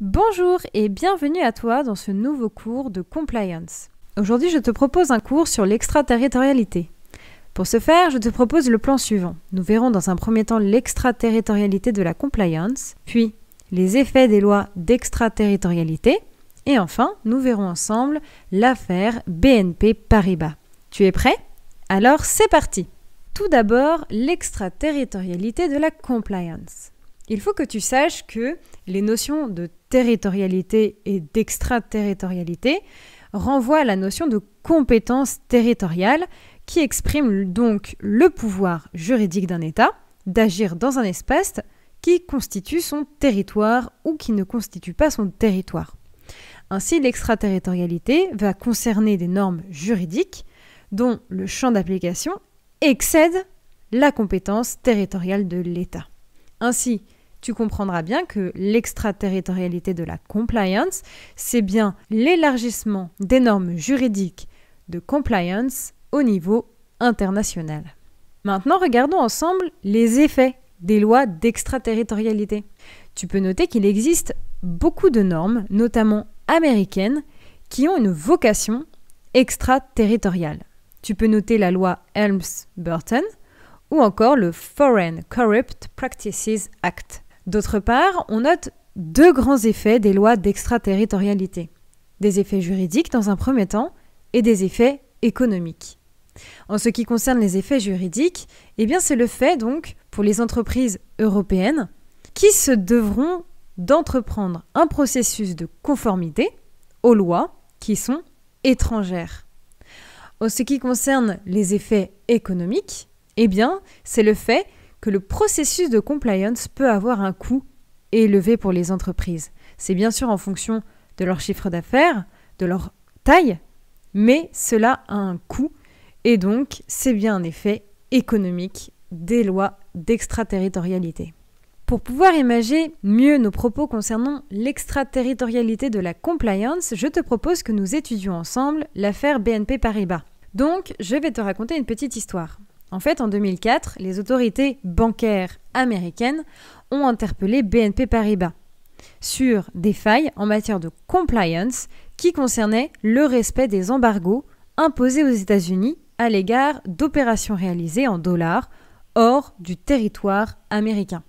Bonjour et bienvenue à toi dans ce nouveau cours de compliance. Aujourd'hui, je te propose un cours sur l'extraterritorialité. Pour ce faire, je te propose le plan suivant. Nous verrons dans un premier temps l'extraterritorialité de la compliance, puis les effets des lois d'extraterritorialité, et enfin, nous verrons ensemble l'affaire BNP Paribas. Tu es prêt Alors c'est parti Tout d'abord, l'extraterritorialité de la compliance il faut que tu saches que les notions de territorialité et d'extraterritorialité renvoient à la notion de compétence territoriale qui exprime donc le pouvoir juridique d'un État d'agir dans un espace qui constitue son territoire ou qui ne constitue pas son territoire. Ainsi, l'extraterritorialité va concerner des normes juridiques dont le champ d'application excède la compétence territoriale de l'État. Ainsi, tu comprendras bien que l'extraterritorialité de la compliance, c'est bien l'élargissement des normes juridiques de compliance au niveau international. Maintenant, regardons ensemble les effets des lois d'extraterritorialité. Tu peux noter qu'il existe beaucoup de normes, notamment américaines, qui ont une vocation extraterritoriale. Tu peux noter la loi Helms-Burton ou encore le Foreign Corrupt Practices Act. D'autre part, on note deux grands effets des lois d'extraterritorialité. Des effets juridiques dans un premier temps et des effets économiques. En ce qui concerne les effets juridiques, eh bien c'est le fait donc pour les entreprises européennes qui se devront d'entreprendre un processus de conformité aux lois qui sont étrangères. En ce qui concerne les effets économiques, eh bien c'est le fait que le processus de compliance peut avoir un coût élevé pour les entreprises. C'est bien sûr en fonction de leur chiffre d'affaires, de leur taille, mais cela a un coût et donc c'est bien un effet économique des lois d'extraterritorialité. Pour pouvoir imaginer mieux nos propos concernant l'extraterritorialité de la compliance, je te propose que nous étudions ensemble l'affaire BNP Paribas. Donc, je vais te raconter une petite histoire. En fait, en 2004, les autorités bancaires américaines ont interpellé BNP Paribas sur des failles en matière de compliance qui concernaient le respect des embargos imposés aux États-Unis à l'égard d'opérations réalisées en dollars hors du territoire américain.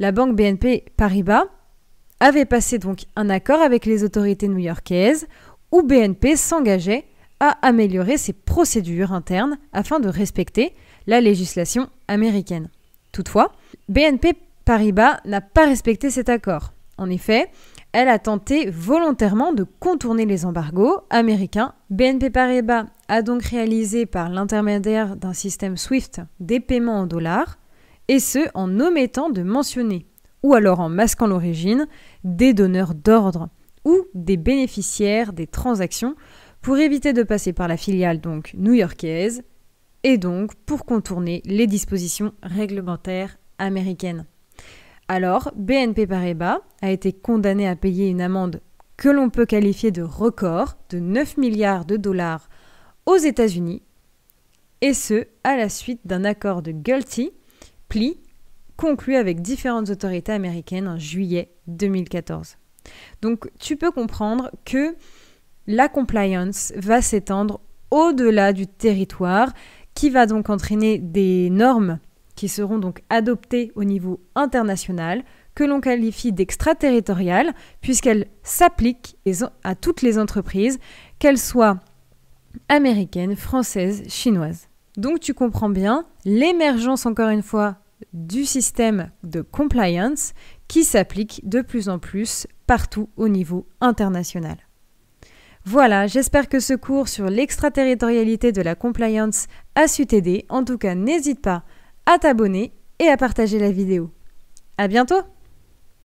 La banque BNP Paribas avait passé donc un accord avec les autorités new-yorkaises où BNP s'engageait à améliorer ses procédures internes afin de respecter la législation américaine. Toutefois, BNP Paribas n'a pas respecté cet accord. En effet, elle a tenté volontairement de contourner les embargos américains. BNP Paribas a donc réalisé par l'intermédiaire d'un système SWIFT des paiements en dollars, et ce en omettant de mentionner, ou alors en masquant l'origine, des donneurs d'ordre ou des bénéficiaires des transactions pour éviter de passer par la filiale donc new-yorkaise et donc pour contourner les dispositions réglementaires américaines. Alors, BNP Paribas a été condamné à payer une amende que l'on peut qualifier de record de 9 milliards de dollars aux États-Unis, et ce, à la suite d'un accord de guilty pli conclu avec différentes autorités américaines en juillet 2014. Donc, tu peux comprendre que la compliance va s'étendre au-delà du territoire, qui va donc entraîner des normes qui seront donc adoptées au niveau international, que l'on qualifie d'extraterritoriales, puisqu'elles s'appliquent à toutes les entreprises, qu'elles soient américaines, françaises, chinoises. Donc tu comprends bien l'émergence, encore une fois, du système de compliance qui s'applique de plus en plus partout au niveau international. Voilà, j'espère que ce cours sur l'extraterritorialité de la compliance a su t'aider. En tout cas, n'hésite pas à t'abonner et à partager la vidéo. À bientôt!